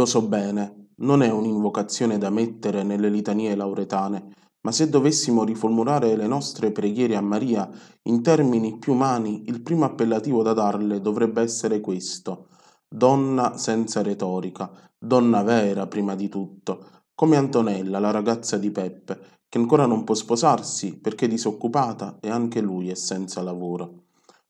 Lo so bene, non è un'invocazione da mettere nelle litanie lauretane, ma se dovessimo riformulare le nostre preghiere a Maria in termini più umani, il primo appellativo da darle dovrebbe essere questo. Donna senza retorica, donna vera prima di tutto, come Antonella, la ragazza di Peppe, che ancora non può sposarsi perché è disoccupata e anche lui è senza lavoro.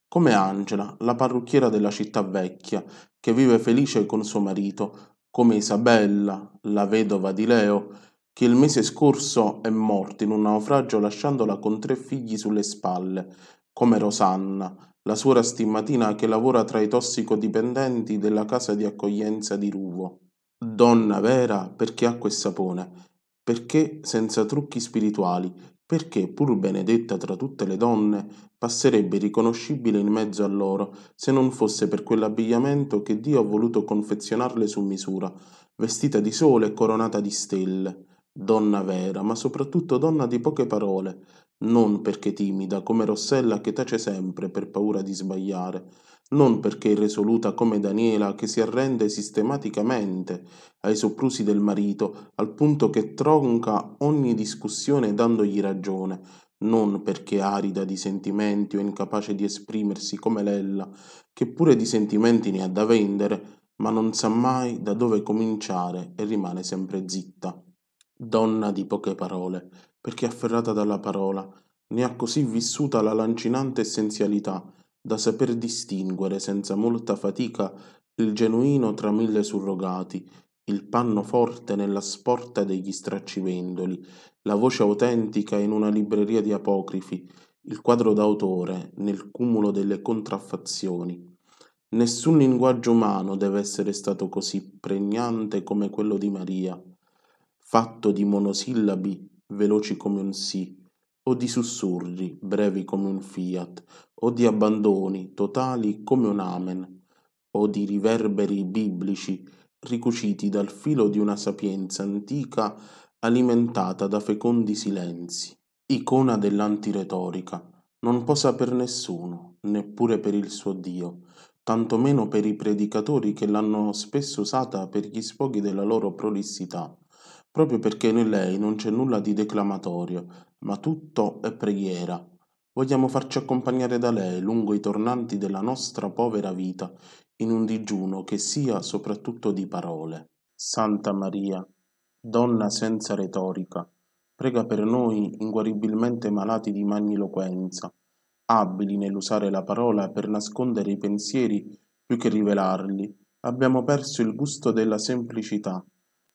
Come Angela, la parrucchiera della città vecchia, che vive felice con suo marito, come Isabella, la vedova di Leo, che il mese scorso è morta in un naufragio lasciandola con tre figli sulle spalle, come Rosanna, la suora stimatina che lavora tra i tossicodipendenti della casa di accoglienza di Ruvo. Donna vera perché acqua e sapone, perché senza trucchi spirituali, perché pur benedetta tra tutte le donne passerebbe riconoscibile in mezzo a loro se non fosse per quell'abbigliamento che dio ha voluto confezionarle su misura vestita di sole e coronata di stelle donna vera, ma soprattutto donna di poche parole, non perché timida come Rossella che tace sempre per paura di sbagliare, non perché irresoluta come Daniela che si arrende sistematicamente ai soprusi del marito al punto che tronca ogni discussione dandogli ragione, non perché arida di sentimenti o incapace di esprimersi come Lella, che pure di sentimenti ne ha da vendere, ma non sa mai da dove cominciare e rimane sempre zitta donna di poche parole, perché afferrata dalla parola, ne ha così vissuta la lancinante essenzialità da saper distinguere senza molta fatica il genuino tra mille surrogati, il panno forte nella sporta degli straccivendoli, la voce autentica in una libreria di apocrifi, il quadro d'autore nel cumulo delle contraffazioni. Nessun linguaggio umano deve essere stato così pregnante come quello di Maria, fatto di monosillabi veloci come un sì, o di sussurri brevi come un fiat, o di abbandoni totali come un amen, o di riverberi biblici ricuciti dal filo di una sapienza antica alimentata da fecondi silenzi. Icona dell'antiretorica, non posa per nessuno, neppure per il suo Dio, tantomeno per i predicatori che l'hanno spesso usata per gli sfoghi della loro prolissità proprio perché in lei non c'è nulla di declamatorio, ma tutto è preghiera. Vogliamo farci accompagnare da lei lungo i tornanti della nostra povera vita, in un digiuno che sia soprattutto di parole. Santa Maria, donna senza retorica, prega per noi inguaribilmente malati di magniloquenza, abili nell'usare la parola per nascondere i pensieri più che rivelarli. Abbiamo perso il gusto della semplicità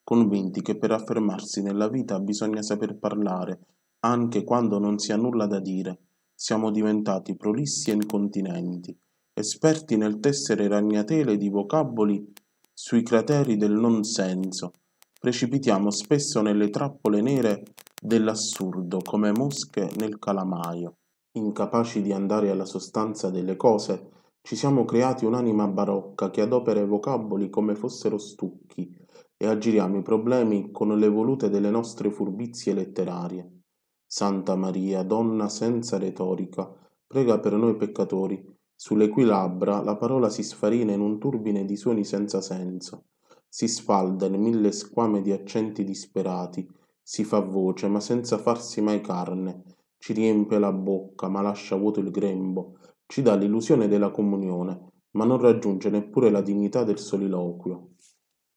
convinti che per affermarsi nella vita bisogna saper parlare, anche quando non si ha nulla da dire. Siamo diventati prolissi e incontinenti, esperti nel tessere ragnatele di vocaboli sui crateri del non senso. Precipitiamo spesso nelle trappole nere dell'assurdo, come mosche nel calamaio. Incapaci di andare alla sostanza delle cose, ci siamo creati un'anima barocca che adopera i vocaboli come fossero stucchi, e aggiriamo i problemi con le volute delle nostre furbizie letterarie. Santa Maria, donna senza retorica, prega per noi peccatori, sulle cui labbra la parola si sfarina in un turbine di suoni senza senso, si sfalda in mille squame di accenti disperati, si fa voce ma senza farsi mai carne, ci riempie la bocca ma lascia vuoto il grembo, ci dà l'illusione della comunione, ma non raggiunge neppure la dignità del soliloquio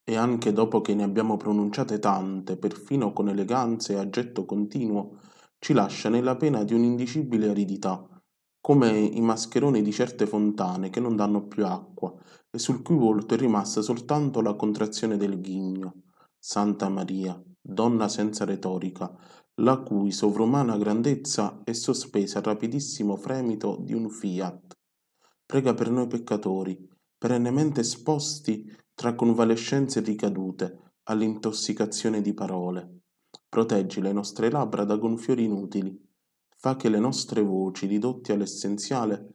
e anche dopo che ne abbiamo pronunciate tante, perfino con eleganza e a getto continuo, ci lascia nella pena di un'indicibile aridità, come i mascheroni di certe fontane che non danno più acqua e sul cui volto è rimasta soltanto la contrazione del ghigno. Santa Maria, donna senza retorica, la cui sovrumana grandezza è sospesa al rapidissimo fremito di un fiat. Prega per noi peccatori, perennemente esposti tra convalescenze ricadute, all'intossicazione di parole. Proteggi le nostre labbra da gonfiori inutili. Fa che le nostre voci, ridotte all'essenziale,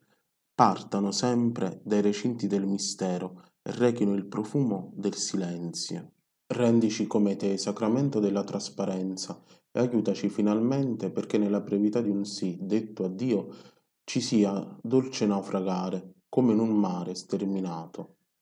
partano sempre dai recinti del mistero e rechino il profumo del silenzio. Rendici come te sacramento della trasparenza e aiutaci finalmente perché nella brevità di un sì detto a Dio ci sia dolce naufragare come in un mare sterminato.